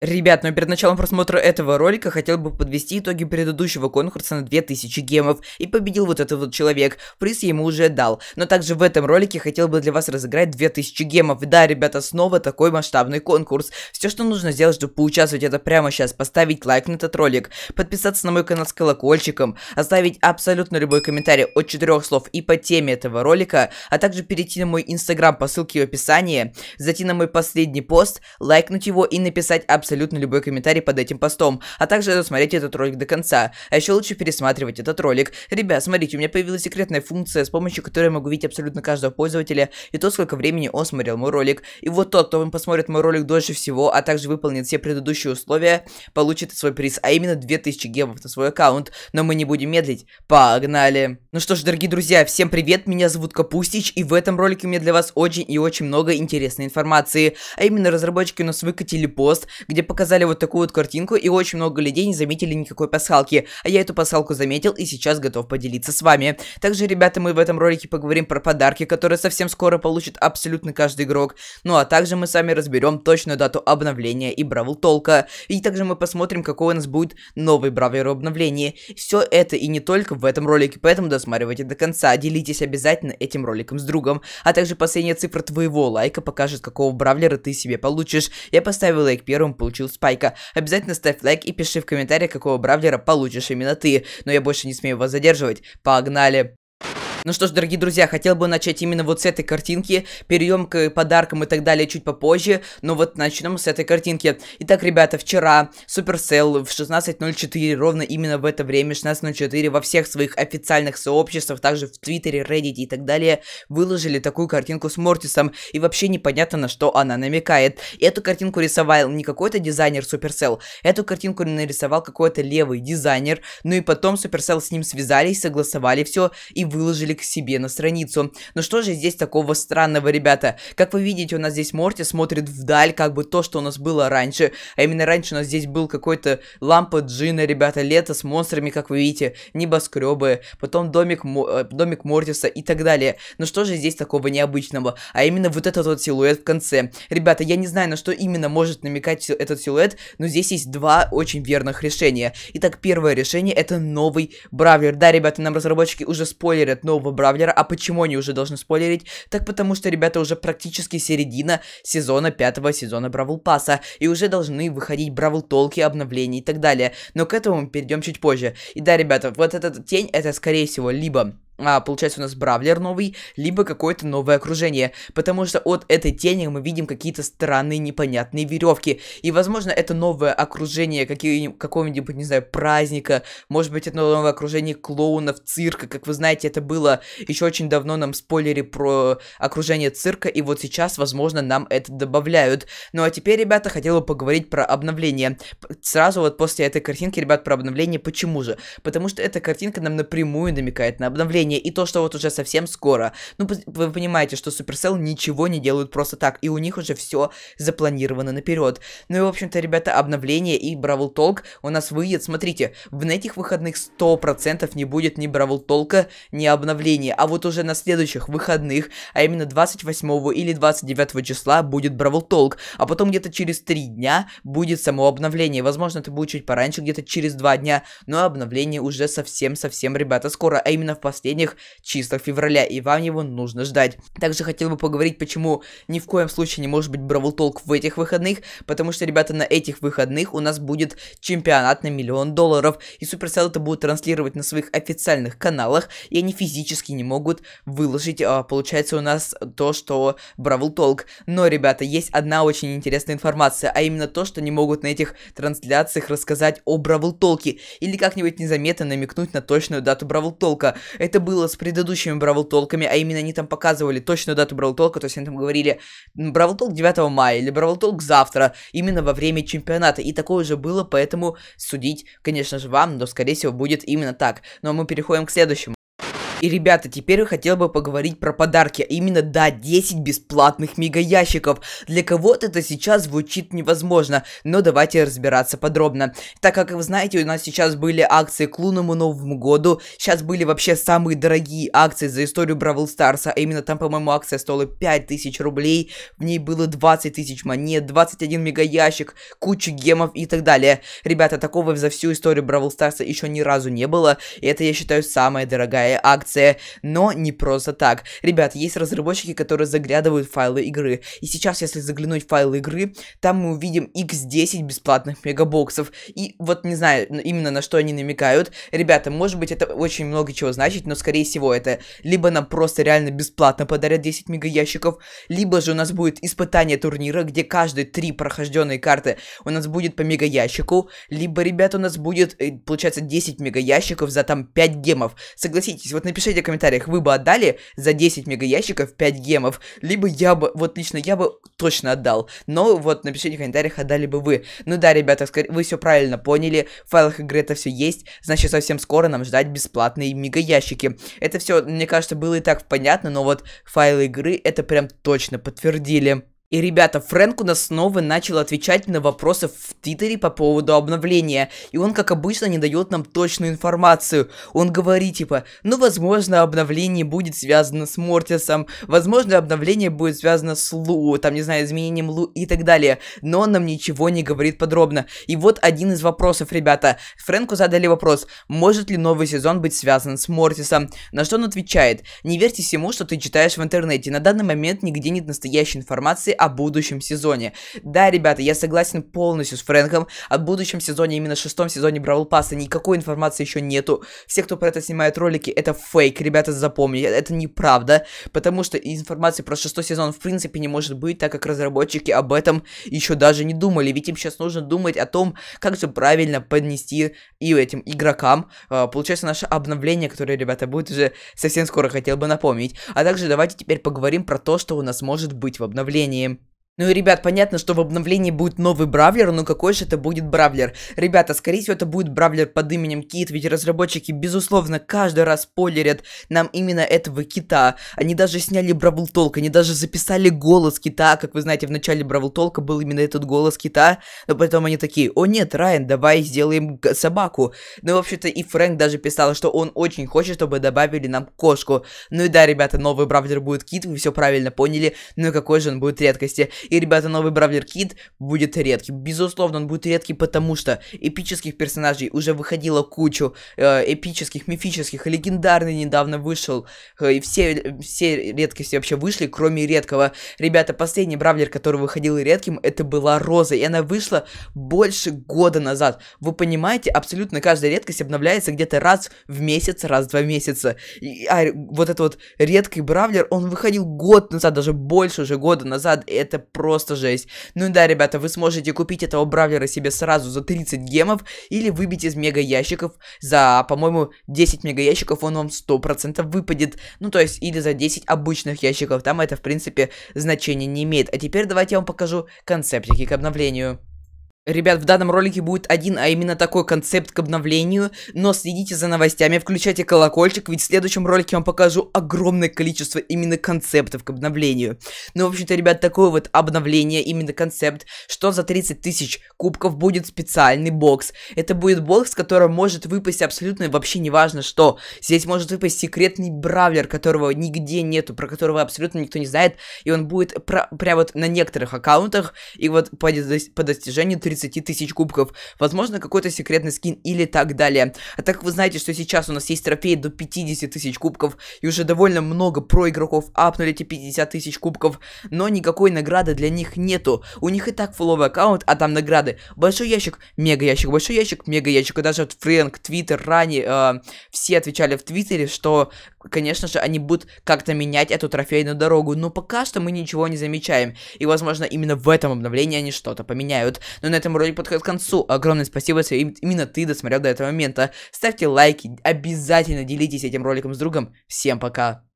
Ребят, ну перед началом просмотра этого ролика хотел бы подвести итоги предыдущего конкурса на 2000 гемов, и победил вот этот вот человек, приз ему уже дал. Но также в этом ролике хотел бы для вас разыграть 2000 гемов, да, ребята, снова такой масштабный конкурс. Все, что нужно сделать, чтобы поучаствовать, это прямо сейчас поставить лайк на этот ролик, подписаться на мой канал с колокольчиком, оставить абсолютно любой комментарий от четырех слов и по теме этого ролика, а также перейти на мой инстаграм по ссылке в описании, зайти на мой последний пост, лайкнуть его и написать абсолютно абсолютно любой комментарий под этим постом, а также досмотреть этот ролик до конца. А еще лучше пересматривать этот ролик. Ребят, смотрите, у меня появилась секретная функция, с помощью которой я могу видеть абсолютно каждого пользователя и то, сколько времени он смотрел мой ролик. И вот тот, кто посмотрит мой ролик дольше всего, а также выполнит все предыдущие условия, получит свой приз, а именно 2000 гемов на свой аккаунт. Но мы не будем медлить. Погнали! Ну что ж, дорогие друзья, всем привет, меня зовут Капустич, и в этом ролике у меня для вас очень и очень много интересной информации. А именно разработчики у нас выкатили пост, где где показали вот такую вот картинку, и очень много людей не заметили никакой пасхалки. А я эту пасхалку заметил и сейчас готов поделиться с вами. Также, ребята, мы в этом ролике поговорим про подарки, которые совсем скоро получит абсолютно каждый игрок. Ну а также мы с вами разберем точную дату обновления и Бравл Толка. И также мы посмотрим, какой у нас будет новый Бравлер обновление. Все это и не только в этом ролике, поэтому досматривайте до конца. Делитесь обязательно этим роликом с другом. А также последняя цифра твоего лайка покажет, какого Бравлера ты себе получишь. Я поставил лайк первым, получил получил Спайка. Обязательно ставь лайк и пиши в комментариях, какого Бравлера получишь именно ты. Но я больше не смею вас задерживать. Погнали! Ну что ж, дорогие друзья, хотел бы начать именно вот с этой картинки, перейдем к подаркам и так далее чуть попозже, но ну вот начнем с этой картинки. Итак, ребята, вчера Supercell в 16.04, ровно именно в это время, 16.04, во всех своих официальных сообществах, также в Твиттере, Reddit и так далее, выложили такую картинку с Мортисом, и вообще непонятно, на что она намекает. И эту картинку рисовал не какой-то дизайнер Supercell, эту картинку нарисовал какой-то левый дизайнер, ну и потом Supercell с ним связались, согласовали все и выложили добавили к себе на страницу. Но ну что же здесь такого странного, ребята? Как вы видите, у нас здесь Морти смотрит вдаль, как бы то, что у нас было раньше. А именно раньше у нас здесь был какой-то лампа Джина, ребята, лето с монстрами, как вы видите, небоскребы, потом домик, э, домик Мортиса и так далее. Но ну что же здесь такого необычного? А именно вот этот вот силуэт в конце. Ребята, я не знаю, на что именно может намекать этот силуэт, но здесь есть два очень верных решения. Итак, первое решение это новый бравлер. Да, ребята, нам разработчики уже спойлерят новый нового Бравлера. А почему они уже должны спойлерить? Так потому что, ребята, уже практически середина сезона пятого сезона Бравл Пасса. И уже должны выходить Бравл Толки, обновления и так далее. Но к этому мы перейдем чуть позже. И да, ребята, вот этот тень, это скорее всего либо а, получается у нас бравлер новый, либо какое-то новое окружение, потому что от этой тени мы видим какие-то странные непонятные веревки, и возможно это новое окружение какого-нибудь, не знаю, праздника, может быть это новое окружение клоунов, цирка, как вы знаете, это было еще очень давно нам спойлере про окружение цирка, и вот сейчас, возможно, нам это добавляют. Ну а теперь, ребята, хотела поговорить про обновление. Сразу вот после этой картинки, ребят, про обновление, почему же? Потому что эта картинка нам напрямую намекает на обновление, обновление, и то, что вот уже совсем скоро. Ну, вы понимаете, что Supercell ничего не делают просто так, и у них уже все запланировано наперед. Ну и, в общем-то, ребята, обновление и Бравл Толк у нас выйдет. Смотрите, в этих выходных 100% не будет ни Бравл Толка, ни обновления, а вот уже на следующих выходных, а именно 28 или 29 числа будет Бравл Толк, а потом где-то через 3 дня будет само обновление. Возможно, это будет чуть пораньше, где-то через 2 дня, но обновление уже совсем-совсем, ребята, скоро, а именно в последний воскресеньях, чистых февраля, и вам его нужно ждать. Также хотел бы поговорить, почему ни в коем случае не может быть Бравл Толк в этих выходных, потому что, ребята, на этих выходных у нас будет чемпионат на миллион долларов, и Supercell это будут транслировать на своих официальных каналах, и они физически не могут выложить, а, получается, у нас то, что Бравл Толк. Но, ребята, есть одна очень интересная информация, а именно то, что не могут на этих трансляциях рассказать о Бравл Толке, или как-нибудь незаметно намекнуть на точную дату Бравл Толка. Это было с предыдущими Бравл Толками, а именно они там показывали точную дату Бравл Толка, то есть они там говорили Бравл Толк 9 мая или Бравл Толк завтра, именно во время чемпионата. И такое уже было, поэтому судить, конечно же, вам, но скорее всего будет именно так. Но ну, а мы переходим к следующему. И, ребята, теперь я хотел бы поговорить про подарки. А именно, да, 10 бесплатных мегаящиков. Для кого-то это сейчас звучит невозможно, но давайте разбираться подробно. Так как, вы знаете, у нас сейчас были акции к лунному новому году, сейчас были вообще самые дорогие акции за историю Бравл Старса, а именно там, по-моему, акция стоила 5000 рублей, в ней было 20 тысяч монет, 21 мегаящик, куча гемов и так далее. Ребята, такого за всю историю Бравл Старса еще ни разу не было, и это, я считаю, самая дорогая акция реакция, но не просто так. Ребят, есть разработчики, которые заглядывают в файлы игры. И сейчас, если заглянуть в файлы игры, там мы увидим x10 бесплатных мегабоксов. И вот не знаю именно на что они намекают. Ребята, может быть это очень много чего значит, но скорее всего это либо нам просто реально бесплатно подарят 10 мегаящиков, либо же у нас будет испытание турнира, где каждые три прохожденные карты у нас будет по мегаящику, либо, ребята, у нас будет, э, получается, 10 мегаящиков за там 5 гемов. Согласитесь, вот напишите напишите в комментариях, вы бы отдали за 10 мега ящиков 5 гемов, либо я бы, вот лично я бы точно отдал, но вот напишите в комментариях, отдали бы вы. Ну да, ребята, вы все правильно поняли, в файлах игры это все есть, значит совсем скоро нам ждать бесплатные мега ящики. Это все, мне кажется, было и так понятно, но вот файлы игры это прям точно подтвердили. И, ребята, Фрэнк у нас снова начал отвечать на вопросы в Твиттере по поводу обновления. И он, как обычно, не дает нам точную информацию. Он говорит, типа, ну, возможно, обновление будет связано с Мортисом. Возможно, обновление будет связано с Лу, там, не знаю, изменением Лу и так далее. Но он нам ничего не говорит подробно. И вот один из вопросов, ребята. Фрэнку задали вопрос, может ли новый сезон быть связан с Мортисом? На что он отвечает, не верьте всему, что ты читаешь в интернете. На данный момент нигде нет настоящей информации о будущем сезоне. Да, ребята, я согласен полностью с Фрэнком. О будущем сезоне, именно шестом сезоне Бравл Пасса никакой информации еще нету. Все, кто про это снимает ролики, это фейк, ребята, запомните, это неправда. Потому что информации про шестой сезон в принципе не может быть, так как разработчики об этом еще даже не думали. Ведь им сейчас нужно думать о том, как же правильно поднести и этим игрокам. А, получается, наше обновление, которое, ребята, будет уже совсем скоро, хотел бы напомнить. А также давайте теперь поговорим про то, что у нас может быть в обновлении. Ну и, ребят, понятно, что в обновлении будет новый Бравлер, но какой же это будет Бравлер? Ребята, скорее всего, это будет Бравлер под именем Кит, ведь разработчики, безусловно, каждый раз спойлерят нам именно этого Кита. Они даже сняли Бравл Толк, они даже записали голос Кита, как вы знаете, в начале Бравл Толка был именно этот голос Кита, но потом они такие, о нет, Райан, давай сделаем собаку. Ну, в общем-то, и Фрэнк даже писал, что он очень хочет, чтобы добавили нам кошку. Ну и да, ребята, новый Бравлер будет Кит, вы все правильно поняли, но ну какой же он будет редкости. И, ребята, новый Бравлер Кит будет редкий. Безусловно, он будет редкий, потому что эпических персонажей уже выходило кучу. Э, эпических, мифических, легендарный недавно вышел. Э, и все, все редкости вообще вышли, кроме редкого. Ребята, последний Бравлер, который выходил редким, это была Роза. И она вышла больше года назад. Вы понимаете, абсолютно каждая редкость обновляется где-то раз в месяц, раз в два месяца. И, а вот этот вот редкий Бравлер, он выходил год назад, даже больше уже года назад. И это просто жесть. Ну да, ребята, вы сможете купить этого бравлера себе сразу за 30 гемов или выбить из мега ящиков за, по-моему, 10 мега ящиков он вам 100% выпадет. Ну то есть или за 10 обычных ящиков, там это в принципе значения не имеет. А теперь давайте я вам покажу концептики к обновлению. Ребят, в данном ролике будет один, а именно такой концепт к обновлению, но следите за новостями, включайте колокольчик, ведь в следующем ролике я вам покажу огромное количество именно концептов к обновлению. Ну, в общем-то, ребят, такое вот обновление, именно концепт, что за 30 тысяч кубков будет специальный бокс. Это будет бокс, в котором может выпасть абсолютно вообще неважно что. Здесь может выпасть секретный бравлер, которого нигде нету, про которого абсолютно никто не знает, и он будет про прям вот на некоторых аккаунтах, и вот по, по достижению 30 30 тысяч кубков, возможно, какой-то секретный скин или так далее. А так как вы знаете, что сейчас у нас есть трофеи до 50 тысяч кубков, и уже довольно много про игроков апнули эти 50 тысяч кубков, но никакой награды для них нету. У них и так фуловый аккаунт, а там награды. Большой ящик, мега ящик, большой ящик, мега ящик. И даже вот Фрэнк, Твиттер, ранее э, все отвечали в Твиттере, что, конечно же, они будут как-то менять эту трофейную дорогу. Но пока что мы ничего не замечаем. И, возможно, именно в этом обновлении они что-то поменяют. Но на этом этом ролик подходит к концу. Огромное спасибо, если именно ты досмотрел до этого момента. Ставьте лайки, обязательно делитесь этим роликом с другом. Всем пока!